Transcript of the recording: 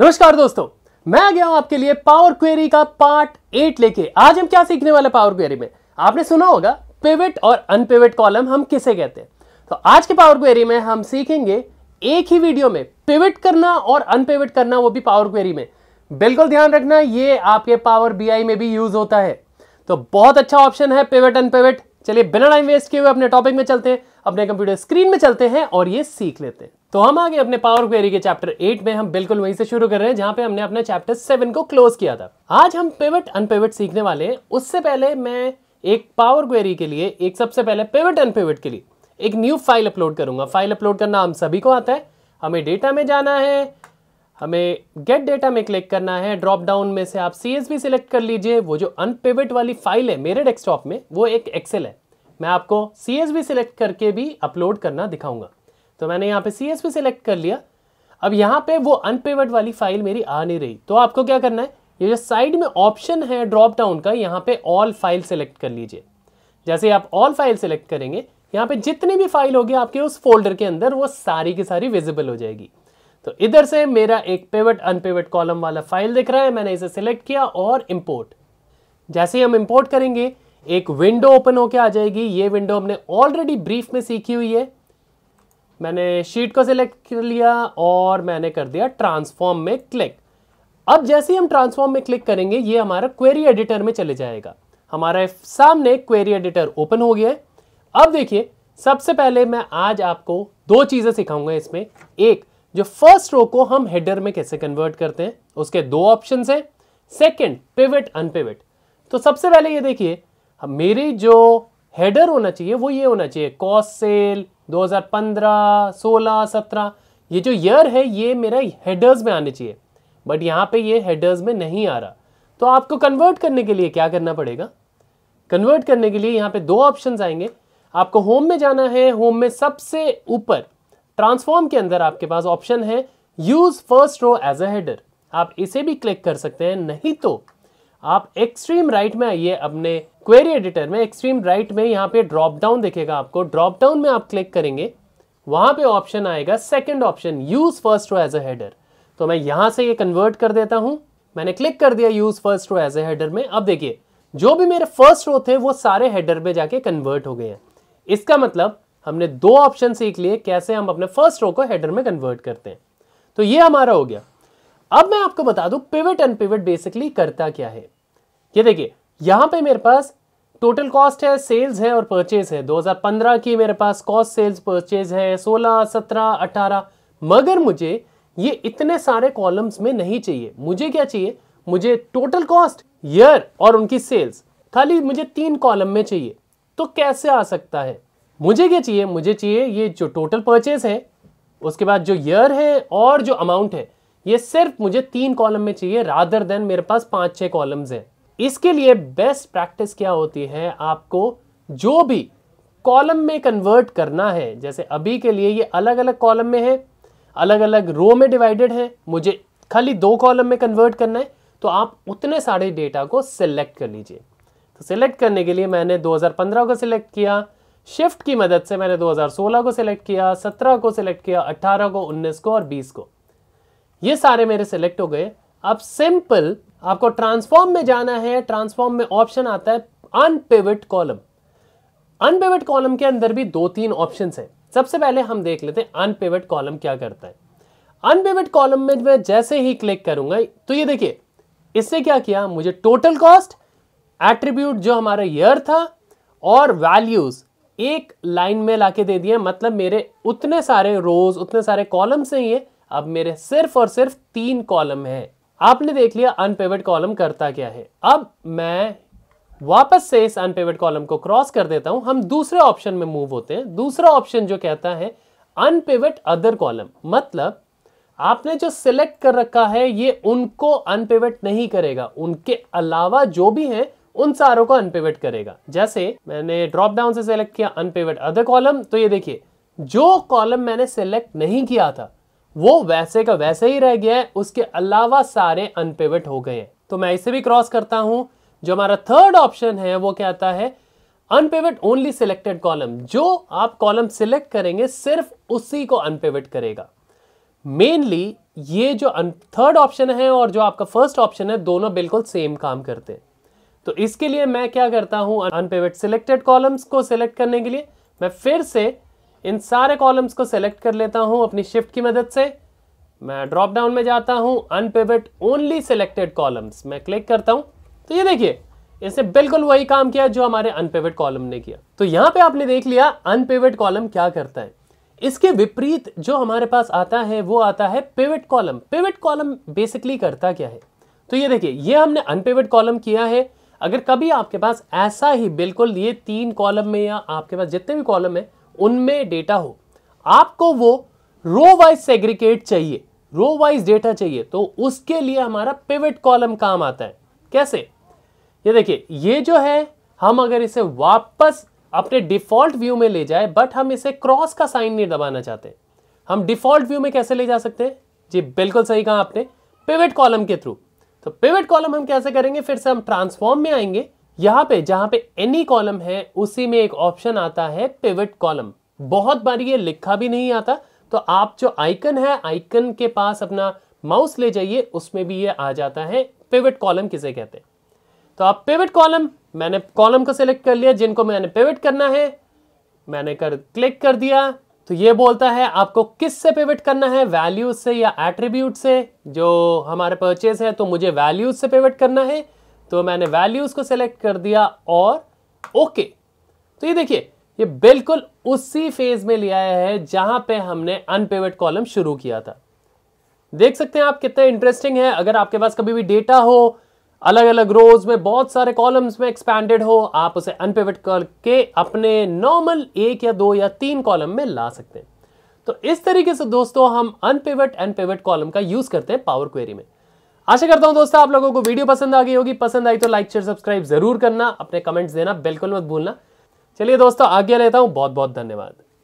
नमस्कार दोस्तों मैं आ गया हूं आपके लिए पावर क्वेरी का पार्ट एट लेके आज हम क्या सीखने वाले पावर क्वेरी में आपने सुना होगा पेविट और अनपेविट कॉलम हम किसे कहते हैं तो आज के पावर क्वेरी में हम सीखेंगे एक ही वीडियो में पेविट करना और अनपेविट करना वो भी पावर क्वेरी में बिल्कुल ध्यान रखना ये आपके पावर बी में भी यूज होता है तो बहुत अच्छा ऑप्शन है पेविट अनपेविट चलिए बिना टाइम वेस्ट किए हुए अपने टॉपिक में चलते हैं अपने कंप्यूटर स्क्रीन में चलते हैं और ये सीख लेते हैं तो हम आगे अपने पावर क्वेरी के चैप्टर एट में हम बिल्कुल वहीं से शुरू कर रहे हैं जहां पे हमने अपना चैप्टर सेवन को क्लोज किया था आज हम पेवट अनपेवट सीखने वाले हैं उससे पहले मैं एक पावर क्वेरी के लिए एक सबसे पहले पेवट अनपेवट के लिए एक न्यू फाइल अपलोड करूंगा फाइल अपलोड करना हम सभी को आता है हमें डेटा में जाना है हमें गेट डेटा में क्लिक करना है ड्रॉप डाउन में से आप सी एस बी सिलेक्ट कर लीजिए वो जो अनपेवट वाली फाइल है मेरे डेस्कटॉप में वो एक एक्सेल है मैं आपको सी एस बी सिलेक्ट करके भी अपलोड करना दिखाऊंगा तो मैंने यहाँ पे सी एस सेलेक्ट कर लिया अब यहाँ पे वो अनपेवर्ड वाली फाइल मेरी आ नहीं रही तो आपको क्या करना है ये जो साइड में ऑप्शन है ड्रॉप डाउन का यहाँ पे ऑल फाइल सेलेक्ट कर लीजिए जैसे आप ऑल फाइल सेलेक्ट करेंगे यहाँ पे जितनी भी फाइल होगी आपके उस फोल्डर के अंदर वो सारी की सारी विजिबल हो जाएगी तो इधर से मेरा एक पेवट अनपेवट कॉलम वाला फाइल दिख रहा है मैंने इसे सिलेक्ट किया और इम्पोर्ट जैसे ही हम इम्पोर्ट करेंगे एक विंडो ओपन होके आ जाएगी ये विंडो हमने ऑलरेडी ब्रीफ में सीखी हुई है मैंने शीट को सिलेक्ट कर लिया और मैंने कर दिया ट्रांसफॉर्म में क्लिक अब जैसे ही हम ट्रांसफॉर्म में क्लिक करेंगे ये हमारा क्वेरी एडिटर में चले जाएगा हमारे सामने क्वेरी एडिटर ओपन हो गया है अब देखिए सबसे पहले मैं आज आपको दो चीज़ें सिखाऊंगा इसमें एक जो फर्स्ट रो को हम हेडर में कैसे कन्वर्ट करते हैं उसके दो ऑप्शन हैं सेकेंड पिवट अनपिवट तो सबसे पहले ये देखिए मेरी जो हेडर होना चाहिए वो ये होना चाहिए कॉस्ट सेल 2015, 16, 17 ये जो ईयर है ये मेरा हेडर्स में आने चाहिए बट यहाँ पे ये हेडर्स में नहीं आ रहा तो आपको कन्वर्ट करने के लिए क्या करना पड़ेगा कन्वर्ट करने के लिए यहाँ पे दो ऑप्शंस आएंगे आपको होम में जाना है होम में सबसे ऊपर ट्रांसफॉर्म के अंदर आपके पास ऑप्शन है use first row as a header आप इसे भी क्लिक कर सकते हैं नहीं तो आप एक्सट्रीम राइट right में आइए अपने क्वेरी एडिटर में एक्सट्रीम राइट right में यहाँ पे ड्रॉप डाउन देखेगा आपको ड्रॉप डाउन में आप क्लिक करेंगे वहां पे ऑप्शन आएगा second option use first row as a header तो मैं यहां से ये कन्वर्ट कर देता हूं मैंने क्लिक कर दिया use first row as a header में अब देखिए जो भी मेरे फर्स्ट रो थे वो सारे हेडर में जाके कन्वर्ट हो गए हैं इसका मतलब हमने दो ऑप्शन सीख लिए कैसे हम अपने फर्स्ट रो को हेडर में कन्वर्ट करते हैं तो ये हमारा हो गया अब मैं आपको बता दूं पिवट पिवट बेसिकली करता क्या है ये देखिए यहां पे मेरे पास टोटल कॉस्ट है सेल्स है और परचेज है 2015 की मेरे पास कॉस्ट सेल्स परचेज है 16 17 18 मगर मुझे ये इतने सारे कॉलम्स में नहीं चाहिए मुझे क्या चाहिए मुझे टोटल कॉस्ट ईयर और उनकी सेल्स खाली मुझे तीन कॉलम में चाहिए तो कैसे आ सकता है मुझे क्या चाहिए मुझे चाहिए ये जो टोटल परचेज है उसके बाद जो ईयर है और जो अमाउंट है ये सिर्फ मुझे तीन कॉलम में चाहिए रादर देन मेरे पास पांच छह कॉलम्स हैं इसके लिए बेस्ट प्रैक्टिस क्या होती है आपको जो भी कॉलम में कन्वर्ट करना है जैसे अभी के लिए ये अलग अलग कॉलम में है अलग अलग रो में डिवाइडेड है मुझे खाली दो कॉलम में कन्वर्ट करना है तो आप उतने सारे डेटा को सिलेक्ट कर लीजिए तो सिलेक्ट करने के लिए मैंने 2015 को सिलेक्ट किया शिफ्ट की मदद से मैंने 2016 को सिलेक्ट किया 17 को सिलेक्ट किया 18 को 19 को और 20 को ये सारे मेरे सिलेक्ट हो गए अब सिंपल आपको ट्रांसफॉर्म में जाना है ट्रांसफॉर्म में ऑप्शन आता है अनपेविट कॉलम अनपेविट कॉलम के अंदर भी दो तीन ऑप्शन है सबसे पहले हम देख लेते हैं अनपेविट कॉलम क्या करता है अनपेविट कॉलम में मैं जैसे ही क्लिक करूंगा तो ये देखिए इससे क्या किया मुझे टोटल कॉस्ट एट्रीब्यूट जो हमारा ईयर था और वैल्यूज एक लाइन में लाके दे दिए मतलब मेरे उतने सारे रोज उतने सारे कॉलम्स हैं ये अब मेरे सिर्फ और सिर्फ तीन कॉलम है आपने देख लिया अनपेवर्ड कॉलम करता क्या है अब मैं वापस से इस अनपेवर्ड कॉलम को क्रॉस कर देता हूं हम दूसरे ऑप्शन में मूव होते हैं दूसरा ऑप्शन जो कहता है अनपेवर्ड अदर कॉलम मतलब आपने जो सिलेक्ट कर रखा है ये उनको अनपेवेड नहीं करेगा उनके अलावा जो भी है उन सारों को अनपेवेड करेगा जैसे मैंने ड्रॉप डाउन से सिलेक्ट किया अनपेवेड अदर कॉलम तो ये देखिए जो कॉलम मैंने सिलेक्ट नहीं किया था वो वैसे का वैसे ही रह गया है उसके अलावा सारे अनपेवट हो गए हैं तो मैं इसे भी क्रॉस करता हूं जो हमारा थर्ड ऑप्शन है वो क्या आता है अनपेवट ओनली सिलेक्टेड कॉलम जो आप कॉलम सिलेक्ट करेंगे सिर्फ उसी को अनपेवट करेगा मेनली ये जो थर्ड ऑप्शन है और जो आपका फर्स्ट ऑप्शन है दोनों बिल्कुल सेम काम करते हैं तो इसके लिए मैं क्या करता हूं अनपेवट सिलेक्टेड कॉलम्स को सिलेक्ट करने के लिए मैं फिर से इन सारे कॉलम्स को सेलेक्ट कर लेता हूं अपनी शिफ्ट की मदद से मैं ड्रॉप डाउन में जाता हूं अनपेवेट ओनली सिलेक्टेड कॉलम्स मैं क्लिक करता हूं तो ये देखिए इसने बिल्कुल वही काम किया जो हमारे अनपेवेट कॉलम ने किया तो यहां पे आपने देख लिया अनपेवेट कॉलम क्या करता है इसके विपरीत जो हमारे पास आता है वो आता है pivot column pivot column basically करता क्या है तो ये देखिए ये हमने अनपेवेट कॉलम किया है अगर कभी आपके पास ऐसा ही बिल्कुल ये तीन कॉलम में या आपके पास जितने भी कॉलम है उनमें डेटा हो आपको वो रो वाइज सेग्रीकेट चाहिए रो वाइज डेटा चाहिए तो उसके लिए हमारा पिवट कॉलम काम आता है कैसे ये देखिए ये जो है हम अगर इसे वापस अपने डिफॉल्ट व्यू में ले जाए बट हम इसे क्रॉस का साइन नहीं दबाना चाहते हम डिफॉल्ट व्यू में कैसे ले जा सकते हैं जी बिल्कुल सही कहा आपने पिवट कॉलम के थ्रू तो पिवट कॉलम हम कैसे करेंगे फिर से हम ट्रांसफॉर्म में आएंगे यहां पे जहां पे एनी कॉलम है उसी में एक ऑप्शन आता है पिवट कॉलम बहुत बार ये लिखा भी नहीं आता तो आप जो आइकन है आइकन के पास अपना माउस ले जाइए उसमें भी ये आ जाता है पिवट कॉलम किसे कहते हैं तो आप पिवट कॉलम मैंने कॉलम को सिलेक्ट कर लिया जिनको मैंने पिवट करना है मैंने कर क्लिक कर दिया तो ये बोलता है आपको किस से पिवट करना है वैल्यूज से या एट्रीब्यूट से जो हमारे परचेज है तो मुझे वैल्यूज से पिवट करना है तो मैंने वैल्यूज को सिलेक्ट कर दिया और ओके okay. तो ये देखिए ये बिल्कुल उसी फेज में ले आया है जहां पे हमने अनपेवेड कॉलम शुरू किया था देख सकते हैं आप कितना इंटरेस्टिंग है अगर आपके पास कभी भी डेटा हो अलग अलग रोज में बहुत सारे कॉलम्स में एक्सपैंडेड हो आप उसे अनपेवेड करके अपने नॉर्मल एक या दो या तीन कॉलम में ला सकते हैं तो इस तरीके से दोस्तों हम अनपेवेड एंड पेवेड कॉलम का यूज करते हैं पावर क्वेरी में आशा करता हूं दोस्तों आप लोगों को वीडियो पसंद आ गई होगी पसंद आई तो लाइक शेयर सब्सक्राइब जरूर करना अपने कमेंट्स देना बिल्कुल मत भूलना चलिए दोस्तों आज्ञा लेता हूं बहुत बहुत धन्यवाद